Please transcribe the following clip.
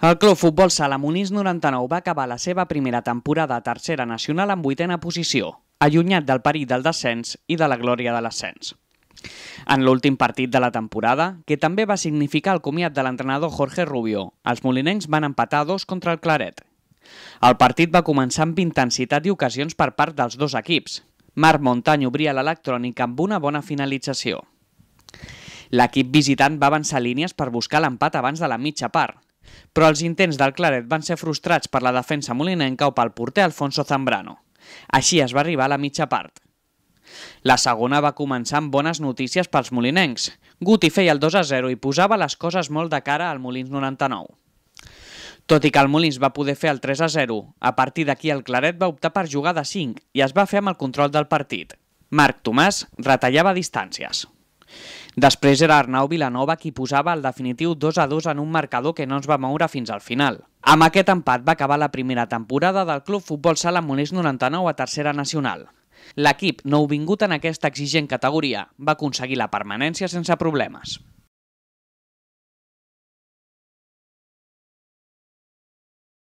El Club Futbol Salamonís 99 va acabar la seva primera temporada a tercera nacional en vuitena posició, allunyat del perill del descens i de la glòria de l'ascens. En l'últim partit de la temporada, que també va significar el comiat de l'entrenador Jorge Rubio, els molinencs van empatar dos contra el Claret. El partit va començar amb intensitat i ocasions per part dels dos equips. Marc Montany obria l'electrònic amb una bona finalització. L'equip visitant va avançar línies per buscar l'empat abans de la mitja part, però els intents del Claret van ser frustrats per la defensa molinenca o pel porter Alfonso Zambrano. Així es va arribar a la mitja part. La segona va començar amb bones notícies pels molinencs. Guti feia el 2-0 i posava les coses molt de cara al Molins 99. Tot i que el Molins va poder fer el 3-0, a partir d'aquí el Claret va optar per jugar de 5 i es va fer amb el control del partit. Marc Tomàs retallava distàncies. Després era Arnau Vilanova qui posava el definitiu 2 a 2 en un marcador que no ens va moure fins al final. Amb aquest empat va acabar la primera temporada del Club Futbol Sala Monés 99 a tercera nacional. L'equip, nouvingut en aquesta exigent categoria, va aconseguir la permanència sense problemes.